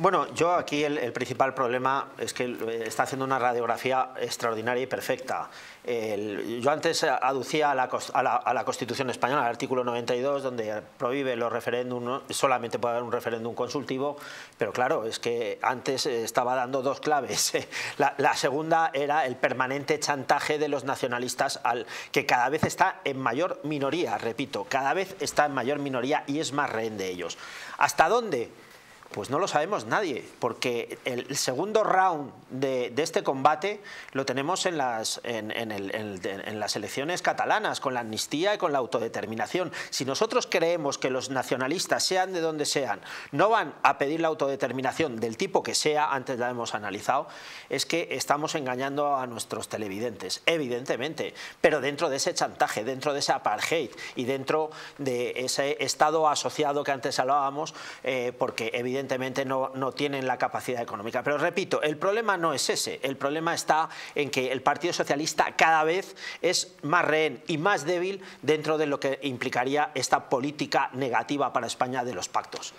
Bueno, yo aquí el, principal problema es que eh, está haciendo una radiografía extraordinaria y perfecta. yo antes eh, aducía a la, Constitución española, al artículo 92, donde prohíbe los referéndums, solamente puede haber un referéndum consultivo, pero claro, es que antes eh, estaba dando dos claves. La, segunda era el permanente chantaje de los nacionalistas, al, que cada vez está en mayor minoría, repito, cada vez está en mayor minoría y es más rehén de ellos. ¿Hasta dónde? Pues no lo sabemos nadie, porque el segundo round de, este combate lo tenemos en las, elecciones catalanas, con la amnistía y con la autodeterminación. Si nosotros creemos que los nacionalistas, sean de donde sean, no van a pedir la autodeterminación del tipo que sea, antes la hemos analizado, es que estamos engañando a nuestros televidentes, evidentemente, pero dentro de ese chantaje, dentro de ese apartheid y dentro de ese Estado asociado que antes hablábamos, eh, porque evidentemente evidentemente no, tienen la capacidad económica. Pero repito, el problema no es ese, el problema está en que el Partido Socialista cada vez es más rehén y más débil dentro de lo que implicaría esta política negativa para España de los pactos.